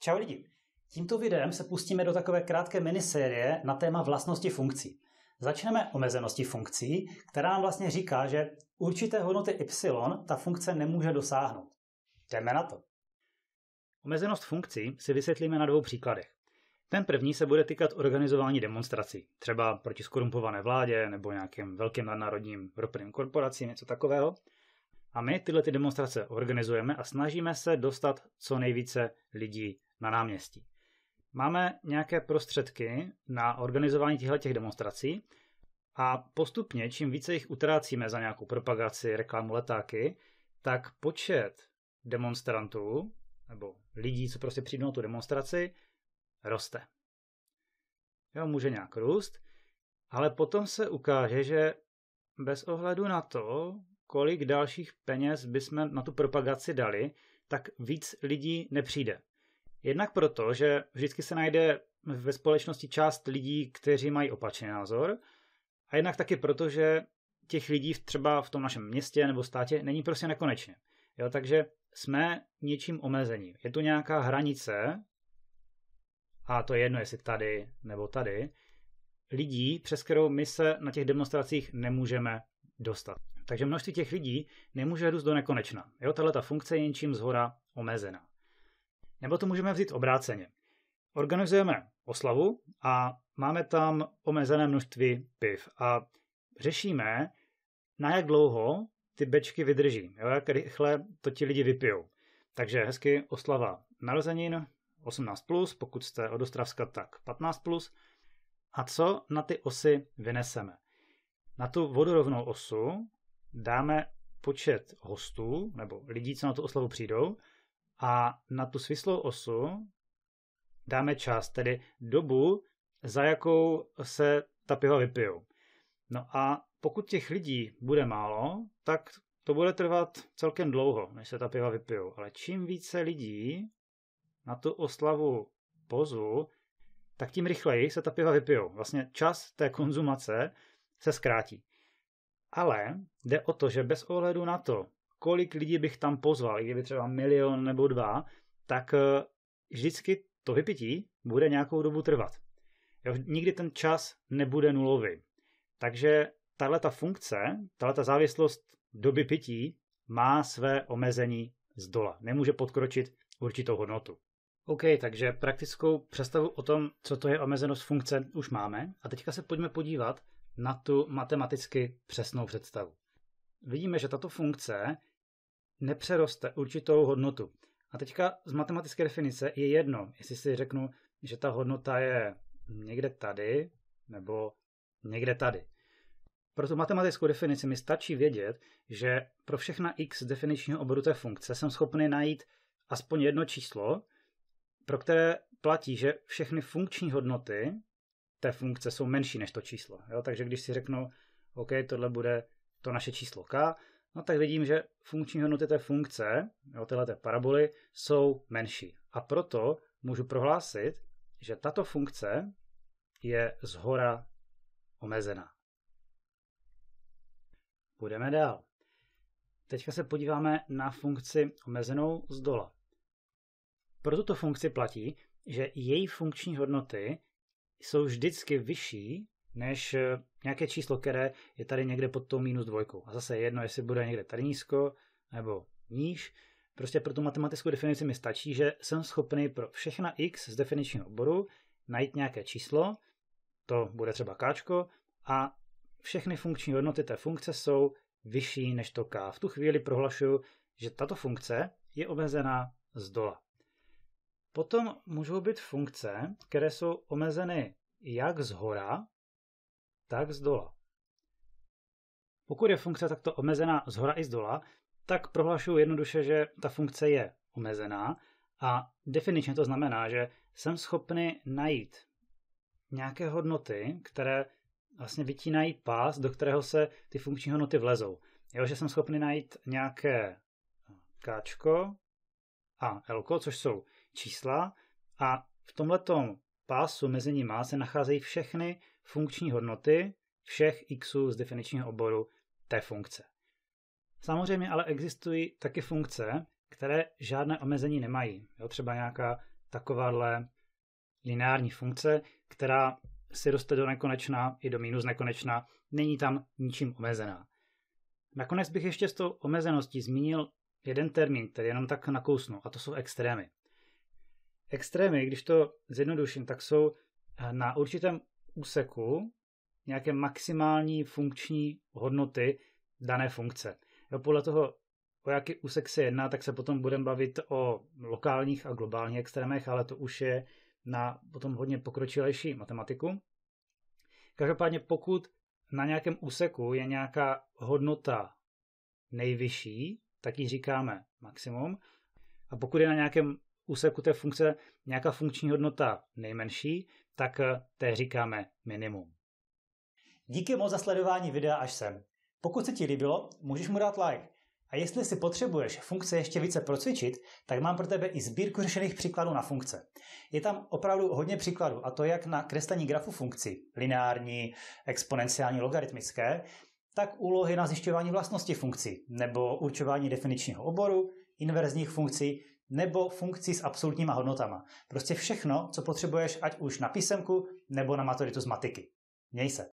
Čau lidi! Tímto videem se pustíme do takové krátké minisérie na téma vlastnosti funkcí. Začneme omezenosti funkcí, která nám vlastně říká, že určité hodnoty y ta funkce nemůže dosáhnout. Jdeme na to. Omezenost funkcí si vysvětlíme na dvou příkladech. Ten první se bude týkat organizování demonstrací, třeba proti skorumpované vládě nebo nějakým velkým nadnárodním ropným korporacím, něco takového. A my tyhle ty demonstrace organizujeme a snažíme se dostat co nejvíce lidí na náměstí. Máme nějaké prostředky na organizování těchto demonstrací a postupně, čím více jich utrácíme za nějakou propagaci, reklamu, letáky, tak počet demonstrantů nebo lidí, co prostě přijdou na tu demonstraci, roste. Jo, může nějak růst, ale potom se ukáže, že bez ohledu na to, kolik dalších peněz bychom na tu propagaci dali, tak víc lidí nepřijde. Jednak proto, že vždycky se najde ve společnosti část lidí, kteří mají opačný názor, a jednak taky proto, že těch lidí třeba v tom našem městě nebo státě není prostě nekonečně. Jo, takže jsme něčím omezení. Je tu nějaká hranice, a to je jedno, jestli tady nebo tady, lidí, přes kterou my se na těch demonstracích nemůžeme dostat. Takže množství těch lidí nemůže růst do nekonečna. Jo, tahle ta funkce je něčím zhora omezená. Nebo to můžeme vzít obráceně. Organizujeme oslavu a máme tam omezené množství piv a řešíme, na jak dlouho ty bečky vydrží, jo, jak rychle to ti lidi vypijou. Takže hezky oslava narozenin, 18+, plus, pokud jste od Ostravska, tak 15+. Plus. A co na ty osy vyneseme? Na tu vodorovnou osu dáme počet hostů nebo lidí, co na tu oslavu přijdou a na tu svislou osu dáme čas, tedy dobu, za jakou se ta piva vypijou. No a pokud těch lidí bude málo, tak to bude trvat celkem dlouho, než se ta piva vypijou. Ale čím více lidí na tu oslavu pozvu, tak tím rychleji se ta piva vypijou. Vlastně čas té konzumace se zkrátí. Ale jde o to, že bez ohledu na to, kolik lidí bych tam pozval, kdyby třeba milion nebo dva, tak eh, vždycky to vypití bude nějakou dobu trvat. Jo, nikdy ten čas nebude nulový. Takže tahle ta funkce, tahle ta závislost doby pití má své omezení z dola. Nemůže podkročit určitou hodnotu. OK, takže praktickou představu o tom, co to je omezenost funkce, už máme. A teďka se pojďme podívat na tu matematicky přesnou představu. Vidíme, že tato funkce nepřeroste určitou hodnotu. A teďka z matematické definice je jedno, jestli si řeknu, že ta hodnota je někde tady nebo někde tady. Pro tu matematickou definici mi stačí vědět, že pro všechna x definičního oboru té funkce jsem schopný najít aspoň jedno číslo, pro které platí, že všechny funkční hodnoty té funkce jsou menší než to číslo. Jo? Takže když si řeknu, OK, tohle bude to naše číslo k, no tak vidím, že funkční hodnoty té funkce, jo, tyhle té paraboly, jsou menší. A proto můžu prohlásit, že tato funkce je zhora omezená. Půjdeme dál. Teďka se podíváme na funkci omezenou z dola. Pro tuto funkci platí, že její funkční hodnoty jsou vždycky vyšší než eh, nějaké číslo, které je tady někde pod tou minus dvojkou. A zase jedno, jestli bude někde tady nízko nebo níž. Prostě pro tu matematickou definici mi stačí, že jsem schopný pro všechna x z definičního oboru najít nějaké číslo, to bude třeba k, a všechny funkční hodnoty té funkce jsou vyšší než to k. V tu chvíli prohlašuju, že tato funkce je omezená z dola. Potom můžou být funkce, které jsou omezeny jak z hora, tak z dola. Pokud je funkce takto omezená z hora i z dola, tak prohlašuji jednoduše, že ta funkce je omezená a definičně to znamená, že jsem schopný najít nějaké hodnoty, které vlastně vytínají pás, do kterého se ty funkční hodnoty vlezou. Jo, že jsem schopný najít nějaké k a Lko, což jsou čísla a v tomhletom pásu mezi nimi se nacházejí všechny funkční hodnoty všech xů z definičního oboru té funkce. Samozřejmě ale existují taky funkce, které žádné omezení nemají. Jo, třeba nějaká takováhle lineární funkce, která si roste do nekonečna i do minus nekonečna, není tam ničím omezená. Nakonec bych ještě s tou omezeností zmínil jeden termín, který jenom tak nakousnu, a to jsou extrémy. Extrémy, když to zjednoduším, tak jsou na určitém úseku nějaké maximální funkční hodnoty dané funkce. Jo, podle toho, o jaký úsek se jedná, tak se potom budeme bavit o lokálních a globálních extrémech, ale to už je na potom hodně pokročilejší matematiku. Každopádně pokud na nějakém úseku je nějaká hodnota nejvyšší, tak ji říkáme maximum. A pokud je na nějakém úseku té funkce nějaká funkční hodnota nejmenší, tak eh, té říkáme minimum. Díky moc za sledování videa až sem. Pokud se ti líbilo, můžeš mu dát like. A jestli si potřebuješ funkce ještě více procvičit, tak mám pro tebe i sbírku řešených příkladů na funkce. Je tam opravdu hodně příkladů, a to jak na kreslení grafu funkcí, lineární, exponenciální, logaritmické, tak úlohy na zjišťování vlastnosti funkcí nebo určování definičního oboru, inverzních funkcí nebo funkcí s absolutníma hodnotama. Prostě všechno, co potřebuješ, ať už na písemku nebo na maturitu z matiky. Měj se.